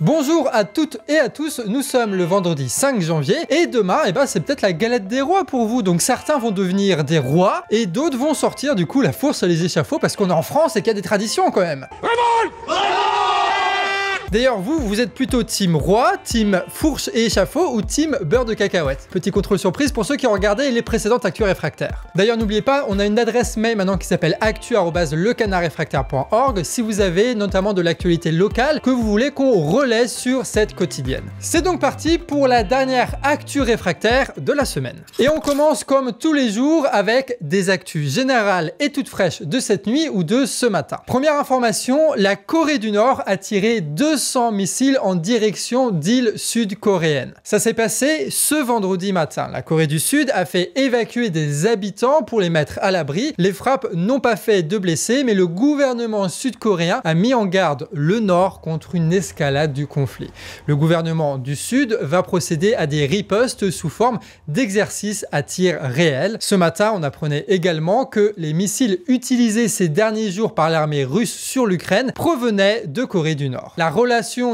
Bonjour à toutes et à tous, nous sommes le vendredi 5 janvier et demain, eh ben, c'est peut-être la galette des rois pour vous. Donc certains vont devenir des rois et d'autres vont sortir du coup la fourche et les échafauds parce qu'on est en France et qu'il y a des traditions quand même. D'ailleurs, vous, vous êtes plutôt team roi, team fourche et échafaud ou team beurre de cacahuète. Petit contrôle surprise pour ceux qui ont regardé les précédentes Actu réfractaires. D'ailleurs, n'oubliez pas, on a une adresse mail maintenant qui s'appelle actu.lecanardrefractaire.org si vous avez notamment de l'actualité locale que vous voulez qu'on relaie sur cette quotidienne. C'est donc parti pour la dernière actu réfractaire de la semaine. Et on commence comme tous les jours avec des actus générales et toutes fraîches de cette nuit ou de ce matin. Première information, la Corée du Nord a tiré deux. 100 missiles en direction d'îles sud-coréennes. Ça s'est passé ce vendredi matin. La Corée du Sud a fait évacuer des habitants pour les mettre à l'abri. Les frappes n'ont pas fait de blessés, mais le gouvernement sud-coréen a mis en garde le Nord contre une escalade du conflit. Le gouvernement du Sud va procéder à des ripostes sous forme d'exercices à tir réel. Ce matin, on apprenait également que les missiles utilisés ces derniers jours par l'armée russe sur l'Ukraine provenaient de Corée du Nord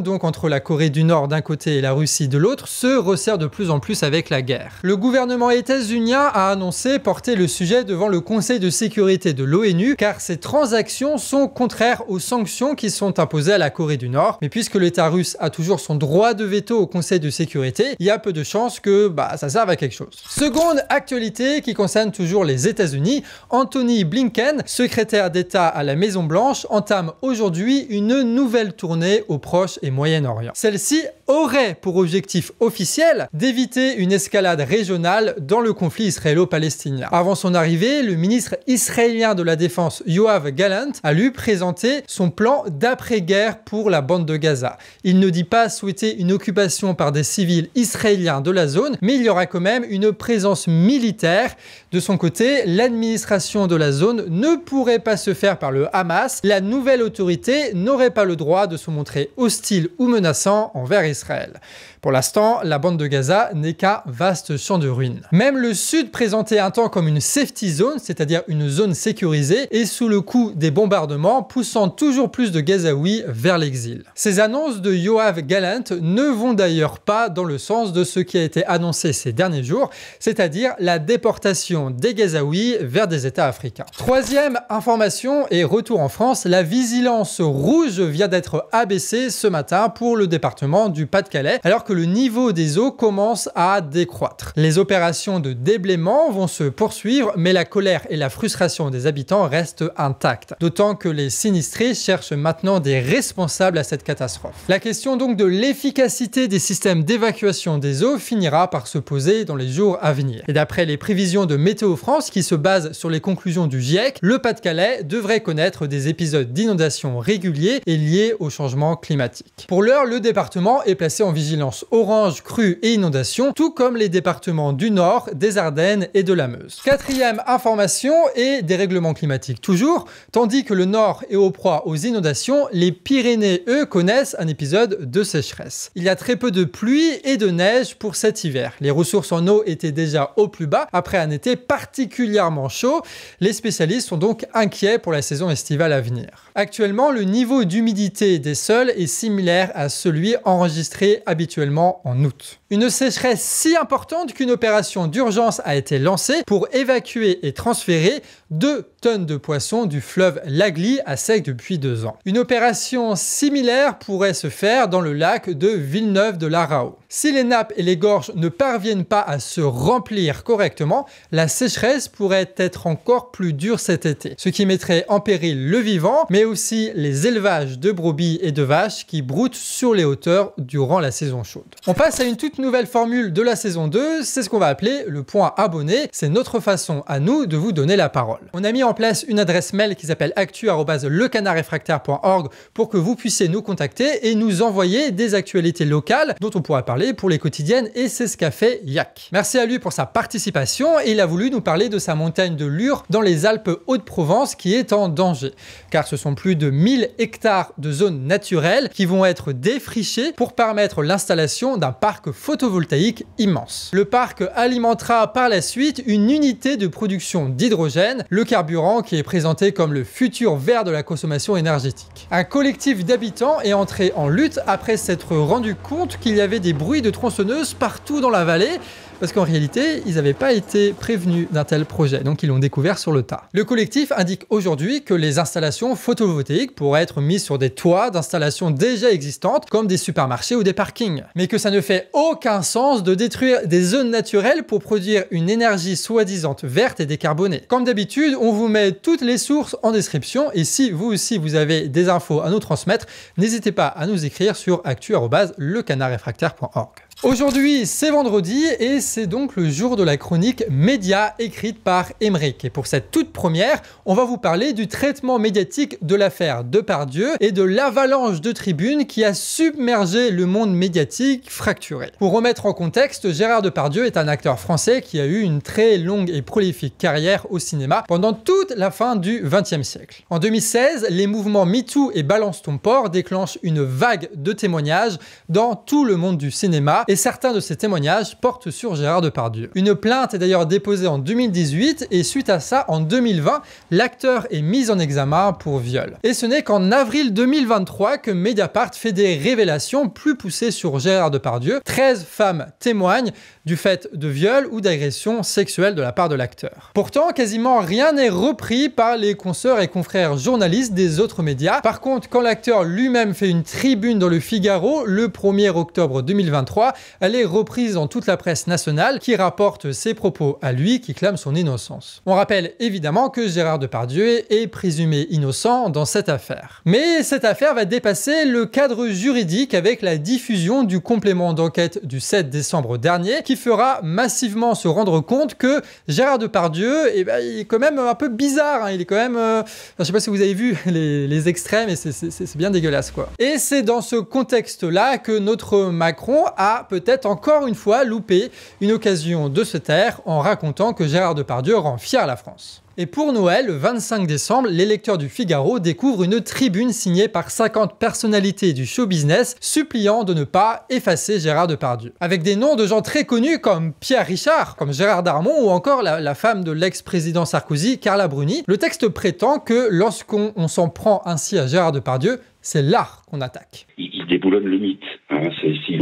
donc entre la Corée du Nord d'un côté et la Russie de l'autre se resserre de plus en plus avec la guerre. Le gouvernement états-unien a annoncé porter le sujet devant le Conseil de sécurité de l'ONU car ces transactions sont contraires aux sanctions qui sont imposées à la Corée du Nord. Mais puisque l'État russe a toujours son droit de veto au Conseil de sécurité, il y a peu de chances que bah, ça serve à quelque chose. Seconde actualité qui concerne toujours les États-Unis, Anthony Blinken, secrétaire d'État à la Maison-Blanche, entame aujourd'hui une nouvelle tournée au Proche et Moyen-Orient. Celle-ci aurait pour objectif officiel d'éviter une escalade régionale dans le conflit israélo-palestinien. Avant son arrivée, le ministre israélien de la Défense Yoav Gallant a lui présenté son plan d'après-guerre pour la bande de Gaza. Il ne dit pas souhaiter une occupation par des civils israéliens de la zone, mais il y aura quand même une présence militaire. De son côté, l'administration de la zone ne pourrait pas se faire par le Hamas. La nouvelle autorité n'aurait pas le droit de se montrer hostile ou menaçant envers Israël. Israël. Pour l'instant, la bande de Gaza n'est qu'un vaste champ de ruines. Même le sud, présenté un temps comme une safety zone, c'est-à-dire une zone sécurisée, est sous le coup des bombardements, poussant toujours plus de Gazaouis vers l'exil. Ces annonces de Yoav Galant ne vont d'ailleurs pas dans le sens de ce qui a été annoncé ces derniers jours, c'est-à-dire la déportation des Gazaouis vers des États africains. Troisième information et retour en France, la vigilance rouge vient d'être abaissée ce matin pour le département du pas-de-Calais, alors que le niveau des eaux commence à décroître. Les opérations de déblaiement vont se poursuivre, mais la colère et la frustration des habitants restent intactes, d'autant que les sinistrés cherchent maintenant des responsables à cette catastrophe. La question donc de l'efficacité des systèmes d'évacuation des eaux finira par se poser dans les jours à venir. Et d'après les prévisions de Météo France qui se basent sur les conclusions du GIEC, le Pas-de-Calais devrait connaître des épisodes d'inondations réguliers et liés au changement climatique. Pour l'heure, le département est placés en vigilance orange, crue et inondation, tout comme les départements du Nord, des Ardennes et de la Meuse. Quatrième information et dérèglement climatique toujours, tandis que le Nord est au proie aux inondations, les Pyrénées, eux, connaissent un épisode de sécheresse. Il y a très peu de pluie et de neige pour cet hiver. Les ressources en eau étaient déjà au plus bas après un été particulièrement chaud. Les spécialistes sont donc inquiets pour la saison estivale à venir. Actuellement, le niveau d'humidité des sols est similaire à celui enregistré habituellement en août. Une sécheresse si importante qu'une opération d'urgence a été lancée pour évacuer et transférer 2 tonnes de poissons du fleuve Lagli à sec depuis deux ans. Une opération similaire pourrait se faire dans le lac de Villeneuve de l'Arao. Si les nappes et les gorges ne parviennent pas à se remplir correctement, la sécheresse pourrait être encore plus dure cet été, ce qui mettrait en péril le vivant, mais aussi les élevages de brebis et de vaches qui broutent sur les hauteurs du durant la saison chaude. On passe à une toute nouvelle formule de la saison 2, c'est ce qu'on va appeler le point abonné, c'est notre façon à nous de vous donner la parole. On a mis en place une adresse mail qui s'appelle actu.lecanardrefractaire.org pour que vous puissiez nous contacter et nous envoyer des actualités locales dont on pourra parler pour les quotidiennes et c'est ce qu'a fait Yak. Merci à lui pour sa participation et il a voulu nous parler de sa montagne de Lure dans les Alpes Hautes-Provence qui est en danger car ce sont plus de 1000 hectares de zones naturelles qui vont être défrichées pour permettre l'installation d'un parc photovoltaïque immense. Le parc alimentera par la suite une unité de production d'hydrogène, le carburant qui est présenté comme le futur vert de la consommation énergétique. Un collectif d'habitants est entré en lutte après s'être rendu compte qu'il y avait des bruits de tronçonneuses partout dans la vallée parce qu'en réalité, ils n'avaient pas été prévenus d'un tel projet, donc ils l'ont découvert sur le tas. Le collectif indique aujourd'hui que les installations photovoltaïques pourraient être mises sur des toits d'installations déjà existantes, comme des supermarchés ou des parkings, mais que ça ne fait aucun sens de détruire des zones naturelles pour produire une énergie soi-disant verte et décarbonée. Comme d'habitude, on vous met toutes les sources en description, et si vous aussi vous avez des infos à nous transmettre, n'hésitez pas à nous écrire sur actu.lecanardrefractaire.org. Aujourd'hui, c'est vendredi et c'est donc le jour de la chronique média écrite par Emeric. Et pour cette toute première, on va vous parler du traitement médiatique de l'affaire Depardieu et de l'avalanche de tribunes qui a submergé le monde médiatique fracturé. Pour remettre en contexte, Gérard Depardieu est un acteur français qui a eu une très longue et prolifique carrière au cinéma pendant toute la fin du XXe siècle. En 2016, les mouvements MeToo et Balance ton port déclenchent une vague de témoignages dans tout le monde du cinéma et certains de ces témoignages portent sur Gérard Depardieu. Une plainte est d'ailleurs déposée en 2018 et suite à ça, en 2020, l'acteur est mis en examen pour viol. Et ce n'est qu'en avril 2023 que Mediapart fait des révélations plus poussées sur Gérard Depardieu. 13 femmes témoignent du fait de viol ou d'agression sexuelle de la part de l'acteur. Pourtant, quasiment rien n'est repris par les consoeurs et confrères journalistes des autres médias. Par contre, quand l'acteur lui-même fait une tribune dans le Figaro le 1er octobre 2023, elle est reprise dans toute la presse nationale qui rapporte ses propos à lui qui clame son innocence. On rappelle évidemment que Gérard Depardieu est présumé innocent dans cette affaire. Mais cette affaire va dépasser le cadre juridique avec la diffusion du complément d'enquête du 7 décembre dernier qui fera massivement se rendre compte que Gérard Depardieu eh ben, est quand même un peu bizarre, hein. il est quand même... Euh, je sais pas si vous avez vu les, les extraits c'est bien dégueulasse quoi. Et c'est dans ce contexte-là que notre Macron a peut-être encore une fois louper une occasion de se taire en racontant que Gérard Depardieu rend fier la France. Et pour Noël, le 25 décembre, les lecteurs du Figaro découvrent une tribune signée par 50 personnalités du show business suppliant de ne pas effacer Gérard Depardieu. Avec des noms de gens très connus comme Pierre Richard, comme Gérard Darmon ou encore la, femme de l'ex-président Sarkozy, Carla Bruni, le texte prétend que lorsqu'on s'en prend ainsi à Gérard Depardieu, c'est l'art qu'on attaque. Il, déboulonne le mythe. Hein, mmh.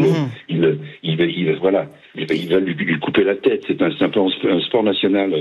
voilà. Eh ben, Il va lui, couper la tête. C'est un, un sport national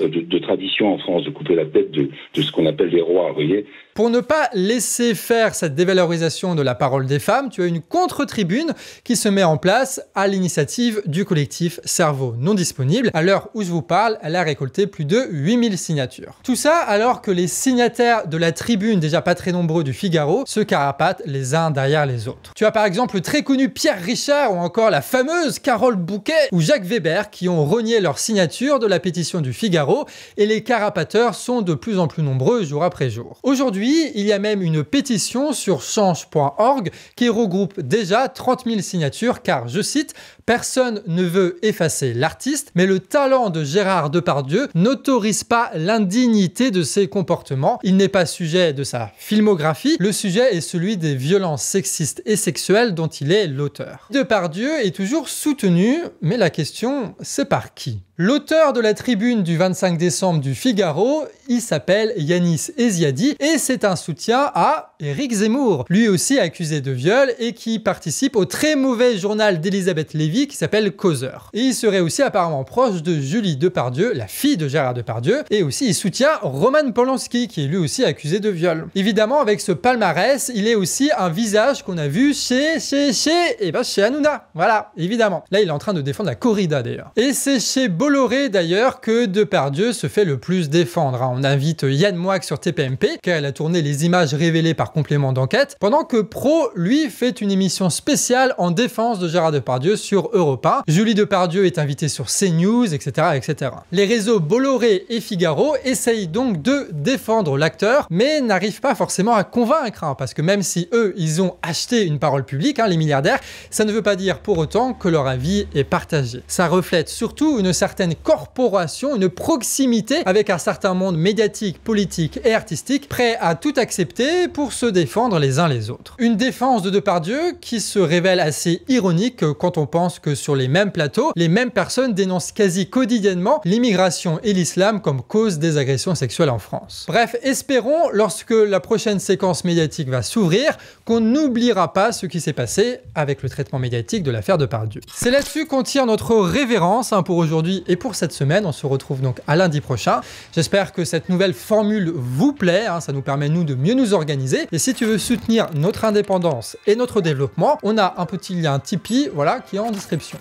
euh, de, tradition en France de couper la tête de, de ce qu'on appelle les rois. Vous voyez, pour ne pas laisser faire cette dévalorisation de la parole des femmes, tu as une contre-tribune qui se met en place à l'initiative du collectif Cerveau non disponible. À l'heure où je vous parle, elle a récolté plus de 8000 signatures. Tout ça alors que les signataires de la tribune, déjà pas très nombreux du Figaro, se carapatent les uns derrière les autres. Tu as par exemple le très connu Pierre Richard ou encore la fameuse Carole Bouquet ou Jacques Weber qui ont renié leur signature de la pétition du Figaro et les carapateurs sont de plus en plus nombreux jour après jour. Aujourd'hui, il y a même une pétition sur change.org qui regroupe déjà 30 000 signatures car, je cite, Personne ne veut effacer l'artiste, mais le talent de Gérard Depardieu n'autorise pas l'indignité de ses comportements. Il n'est pas sujet de sa filmographie, le sujet est celui des violences sexistes et sexuelles dont il est l'auteur. Depardieu est toujours soutenu, mais la question, c'est par qui L'auteur de la tribune du 25 décembre du Figaro, il s'appelle Yanis Eziadi et c'est un soutien à Éric Zemmour, lui aussi accusé de viol et qui participe au très mauvais journal d'Elisabeth Lévy qui s'appelle Causeur. Et il serait aussi apparemment proche de Julie Depardieu, la fille de Gérard Depardieu, et aussi il soutient Roman Polanski qui est lui aussi accusé de viol. Évidemment, avec ce palmarès, il est aussi un visage qu'on a vu chez, chez, chez, et eh ben chez Hanouna. Voilà, évidemment. Là, il est en train de défendre la corrida d'ailleurs. Et c'est chez Bolloré d'ailleurs que Depardieu se fait le plus défendre. Hein. On invite Yann Moix sur TPMP car elle a tourné les images révélées par complément d'enquête, pendant que Pro, lui, fait une émission spéciale en défense de Gérard Depardieu sur Europa, Julie Depardieu est invitée sur CNews, etc., etc. Les réseaux Bolloré et Figaro essayent donc de défendre l'acteur, mais n'arrivent pas forcément à convaincre, hein, parce que même si eux, ils ont acheté une parole publique, hein, les milliardaires, ça ne veut pas dire pour autant que leur avis est partagé. Ça reflète surtout une certaine corporation, une proximité avec un certain monde médiatique, politique et artistique, prêt à tout accepter pour se défendre les uns les autres. Une défense de Depardieu qui se révèle assez ironique quand on pense que sur les mêmes plateaux, les mêmes personnes dénoncent quasi quotidiennement l'immigration et l'islam comme cause des agressions sexuelles en France. Bref, espérons, lorsque la prochaine séquence médiatique va s'ouvrir, qu'on n'oubliera pas ce qui s'est passé avec le traitement médiatique de l'affaire de Pardieu. C'est là-dessus qu'on tire notre révérence hein, pour aujourd'hui et pour cette semaine. On se retrouve donc à lundi prochain. J'espère que cette nouvelle formule vous plaît, hein, ça nous permet nous de mieux nous organiser. Et si tu veux soutenir notre indépendance et notre développement, on a un petit lien Tipeee, voilà, qui est en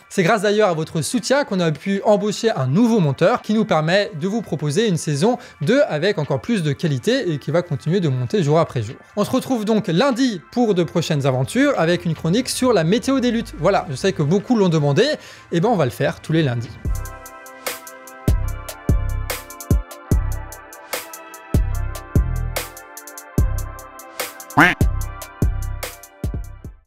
c'est grâce d'ailleurs à votre soutien qu'on a pu embaucher un nouveau monteur qui nous permet de vous proposer une saison 2 avec encore plus de qualité et qui va continuer de monter jour après jour. On se retrouve donc lundi pour de prochaines aventures avec une chronique sur la météo des luttes. Voilà, je sais que beaucoup l'ont demandé, et eh ben on va le faire tous les lundis.